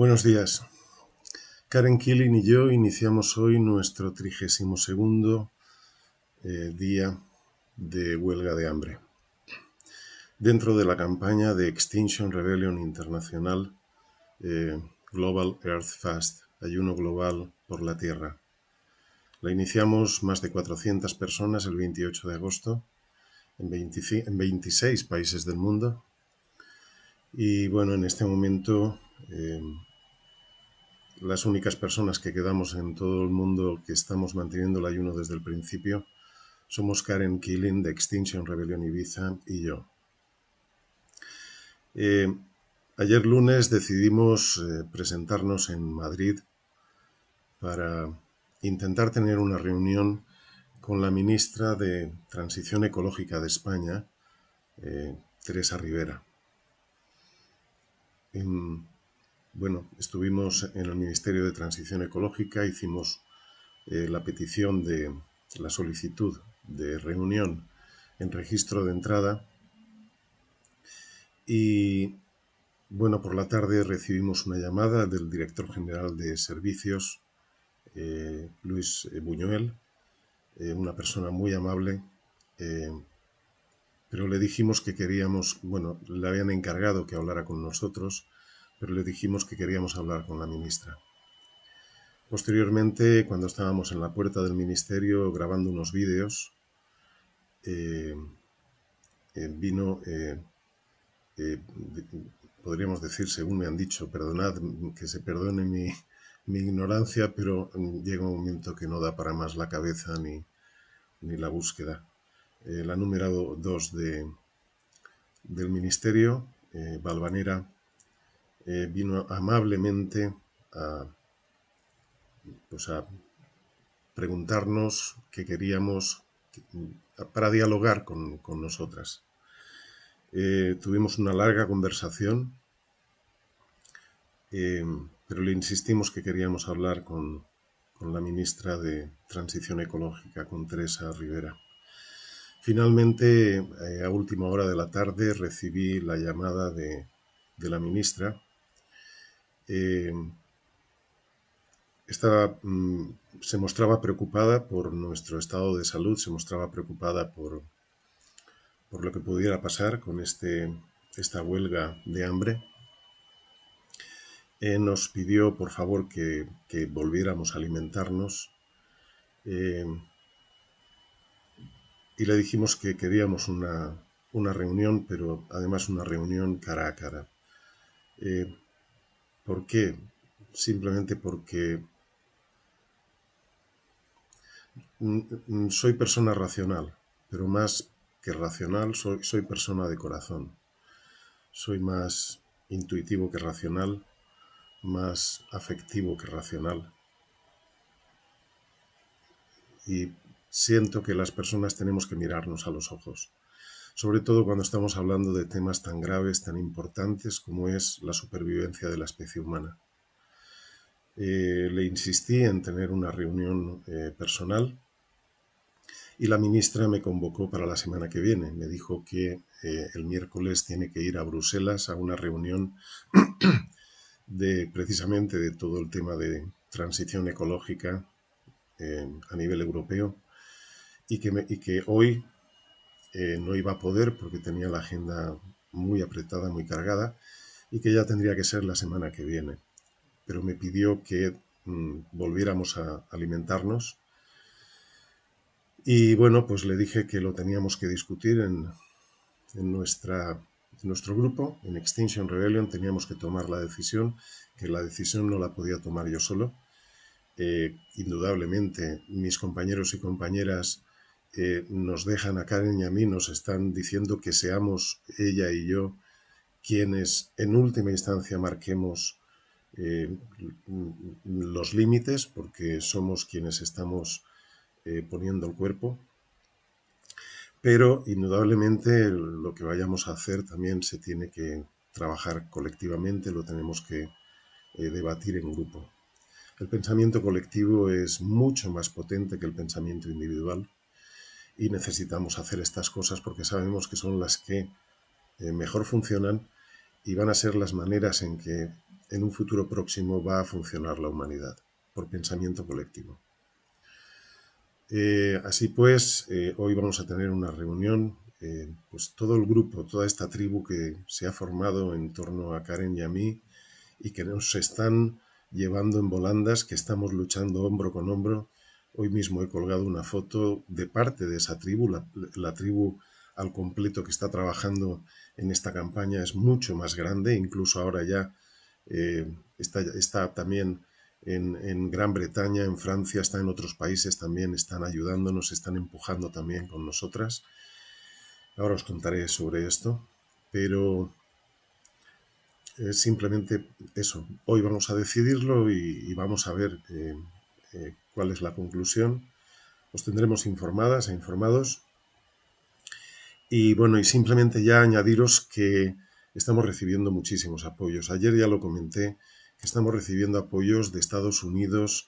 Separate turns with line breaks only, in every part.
Buenos días. Karen Killing y yo iniciamos hoy nuestro 32 segundo eh, día de huelga de hambre. Dentro de la campaña de Extinction Rebellion Internacional eh, Global Earth Fast, Ayuno Global por la Tierra. La iniciamos más de 400 personas el 28 de agosto en, 26 países del mundo. Y bueno, en este momento eh, las únicas personas que quedamos en todo el mundo que estamos manteniendo el ayuno desde el principio somos Karen Killing de Extinction Rebellion Ibiza y yo. Eh, ayer lunes decidimos eh, presentarnos en Madrid para intentar tener una reunión con la ministra de Transición Ecológica de España, eh, Teresa Rivera. Bueno, estuvimos en el Ministerio de Transición Ecológica, hicimos eh, la petición de la solicitud de reunión en registro de entrada y bueno, por la tarde recibimos una llamada del director general de servicios, eh, Luis eh, Buñuel, una persona muy amable, pero le dijimos que queríamos, bueno, le habían encargado que hablara con nosotros pero le dijimos que queríamos hablar con la ministra. Posteriormente, cuando estábamos en la puerta del ministerio grabando unos vídeos, eh, eh, vino, eh, podríamos decir, según me han dicho, perdonad que se perdone mi, ignorancia, pero llega un momento que no da para más la cabeza ni, la búsqueda. la número 2 de, del ministerio, Balvanera, eh, vino amablemente pues a, preguntarnos qué queríamos para dialogar con, nosotras. Eh, tuvimos una larga conversación, eh, pero le insistimos que queríamos hablar con, la ministra de Transición Ecológica, con Teresa Rivera. Finalmente, a última hora de la tarde, recibí la llamada de, de la ministra eh, mm, se mostraba preocupada por nuestro estado de salud, se mostraba preocupada por, por lo que pudiera pasar con este, esta huelga de hambre. Eh, nos pidió, por favor, que, volviéramos a alimentarnos. Eh, y le dijimos que queríamos una, reunión, pero además una reunión cara a cara. ¿Por qué? Simplemente porque soy persona racional, pero más que racional soy, soy persona de corazón. Soy más intuitivo que racional, más afectivo que racional. Y siento que las personas tenemos que mirarnos a los ojos sobre todo cuando estamos hablando de temas tan graves, tan importantes como es la supervivencia de la especie humana. Eh, le insistí en tener una reunión eh, personal y la ministra me convocó para la semana que viene. Me dijo que eh, el miércoles tiene que ir a Bruselas a una reunión de precisamente de todo el tema de transición ecológica a nivel europeo y que hoy eh, no iba a poder porque tenía la agenda muy apretada, muy cargada, y que ya tendría que ser la semana que viene. Pero me pidió que mm, volviéramos a alimentarnos. Y bueno, pues le dije que lo teníamos que discutir en, nuestra nuestro grupo, en Extinction Rebellion, teníamos que tomar la decisión, que la decisión no la podía tomar yo solo. Eh, indudablemente, mis compañeros y compañeras nos dejan a Karen y a mí, nos están diciendo que seamos ella y yo quienes en última instancia marquemos eh, los límites, porque somos quienes estamos eh, poniendo el cuerpo. Pero indudablemente lo que vayamos a hacer también se tiene que trabajar colectivamente, lo tenemos que eh, debatir en grupo. El pensamiento colectivo es mucho más potente que el pensamiento individual y necesitamos hacer estas cosas porque sabemos que son las que eh, mejor funcionan y van a ser las maneras en que en un futuro próximo va a funcionar la humanidad, por pensamiento colectivo. Eh, así pues, eh, hoy vamos a tener una reunión, pues todo el grupo, toda esta tribu que se ha formado en torno a Karen y a mí y que nos están llevando en volandas, que estamos luchando hombro con hombro Hoy mismo he colgado una foto de parte de esa tribu, la, tribu al completo que está trabajando en esta campaña es mucho más grande, incluso ahora ya eh, está, también en, Gran Bretaña, en Francia, está en otros países también, están ayudándonos, están empujando también con nosotras. Ahora os contaré sobre esto, pero es simplemente eso. Hoy vamos a decidirlo y, vamos a ver eh, eh, cuál es la conclusión. Os tendremos informadas e informados. Y bueno, y simplemente ya añadiros que estamos recibiendo muchísimos apoyos. Ayer ya lo comenté, que estamos recibiendo apoyos de Estados Unidos,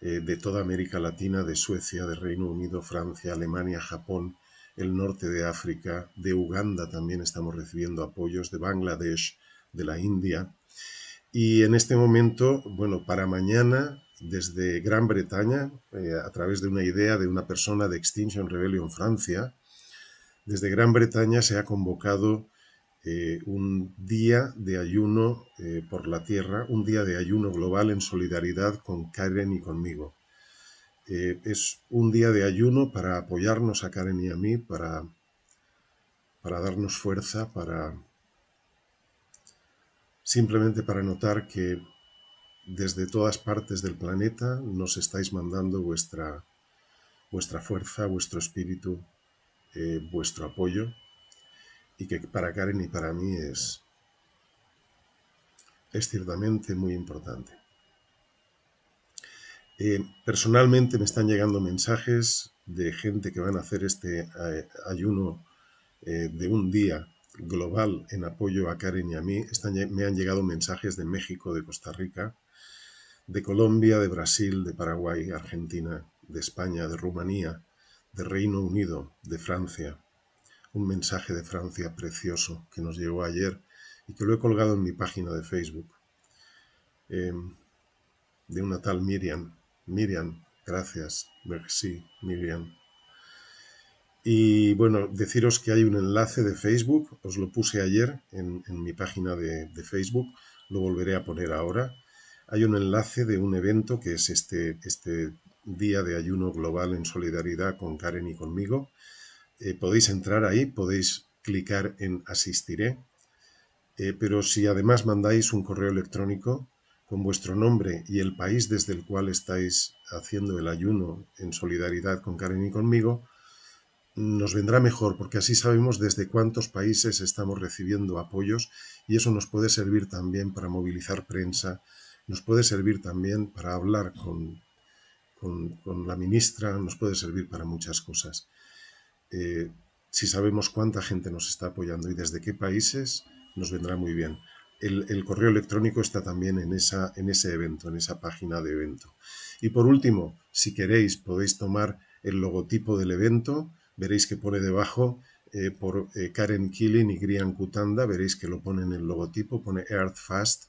eh, de toda América Latina, de Suecia, de Reino Unido, Francia, Alemania, Japón, el norte de África, de Uganda también estamos recibiendo apoyos, de Bangladesh, de la India. Y en este momento, bueno, para mañana desde Gran Bretaña, eh, a través de una idea de una persona de Extinction Rebellion Francia, desde Gran Bretaña se ha convocado eh, un día de ayuno eh, por la tierra, un día de ayuno global en solidaridad con Karen y conmigo. es un día de ayuno para apoyarnos a Karen y a mí, para, para darnos fuerza, para simplemente para notar que desde todas partes del planeta nos estáis mandando vuestra, vuestra fuerza, vuestro espíritu, eh, vuestro apoyo, y que para Karen y para mí es, ciertamente muy importante. Eh, personalmente me están llegando mensajes de gente que van a hacer este eh, ayuno de un día global en apoyo a Karen y a mí. me han llegado mensajes de México, de Costa Rica, de Colombia, de Brasil, de Paraguay, Argentina, de España, de Rumanía, de Reino Unido, de Francia. Un mensaje de Francia precioso que nos llegó ayer y que lo he colgado en mi página de Facebook. Em, de una tal Miriam. Miriam, gracias. Merci, Miriam. Y bueno, deciros que hay un enlace de Facebook, os lo puse ayer en, mi página de Facebook, lo volveré a poner ahora hay un enlace de un evento que es este, este, día de ayuno global en solidaridad con Karen y conmigo. Eh, podéis entrar ahí, podéis clicar en asistiré, eh, pero si además mandáis un correo electrónico con vuestro nombre y el país desde el cual estáis haciendo el ayuno en solidaridad con Karen y conmigo, nos vendrá mejor porque así sabemos desde cuántos países estamos recibiendo apoyos y eso nos puede servir también para movilizar prensa nos puede servir también para hablar con, con, la ministra, nos puede servir para muchas cosas. Eh, si sabemos cuánta gente nos está apoyando y desde qué países, nos vendrá muy bien. El, correo electrónico está también en, esa, en ese evento, en esa página de evento. Y por último, si queréis, podéis tomar el logotipo del evento. Veréis que pone debajo eh, por eh, Karen Killing y Grian Kutanda. Veréis que lo pone en el logotipo, pone Earth Fast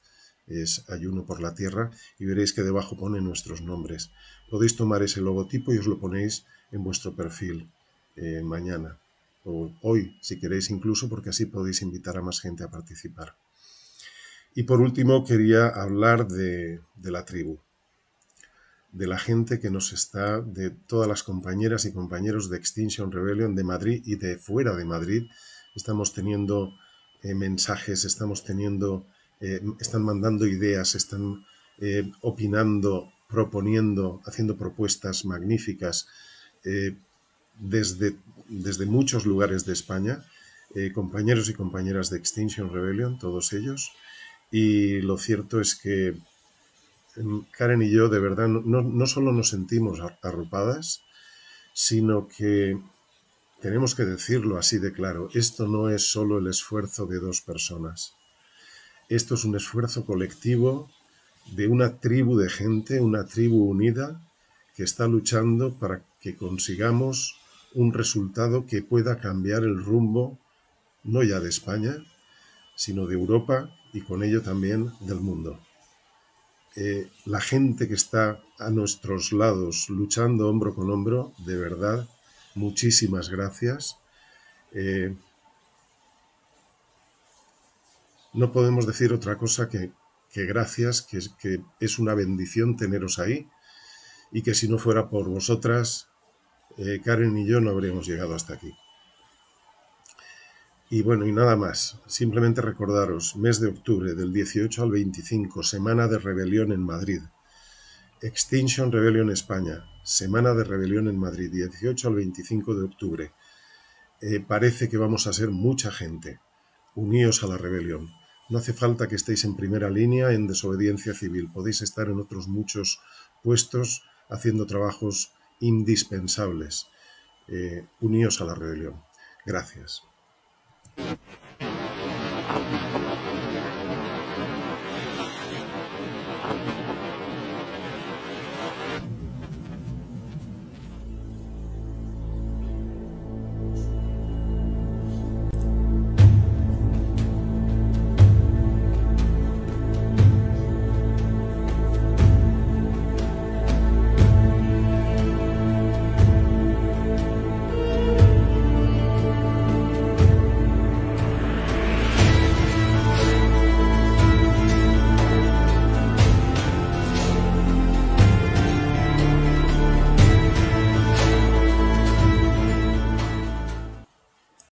es Ayuno por la Tierra, y veréis que debajo pone nuestros nombres. Podéis tomar ese logotipo y os lo ponéis en vuestro perfil eh, mañana o hoy, si queréis incluso, porque así podéis invitar a más gente a participar. Y por último, quería hablar de, de la tribu, de la gente que nos está, de todas las compañeras y compañeros de Extinction Rebellion de Madrid y de fuera de Madrid. Estamos teniendo eh, mensajes, estamos teniendo eh, están mandando ideas, están eh, opinando, proponiendo, haciendo propuestas magníficas eh, desde, desde, muchos lugares de España, compañeros y compañeras de Extinction Rebellion, todos ellos. Y lo cierto es que mm, Karen y yo de verdad no, no solo nos sentimos arropadas, sino que tenemos que decirlo así de claro, esto no es solo el esfuerzo de dos personas esto es un esfuerzo colectivo de una tribu de gente, una tribu unida que está luchando para que consigamos un resultado que pueda cambiar el rumbo, no ya de España, sino de Europa y con ello también del mundo. Eh, la gente que está a nuestros lados luchando hombro con hombro, de verdad, muchísimas gracias. Eh, no podemos decir otra cosa que, gracias, que, es una bendición teneros ahí y que si no fuera por vosotras, eh, Karen y yo no habríamos llegado hasta aquí. Y bueno, y nada más. Simplemente recordaros, mes de octubre del 18 al 25, Semana de Rebelión en Madrid. Extinction Rebellion España, Semana de Rebelión en Madrid, 18 al 25 de octubre. Eh, parece que vamos a ser mucha gente. Uníos a la rebelión. No hace falta que estéis en primera línea en desobediencia civil, podéis estar en otros muchos puestos haciendo trabajos indispensables. Eh, unidos a la rebelión. Gracias.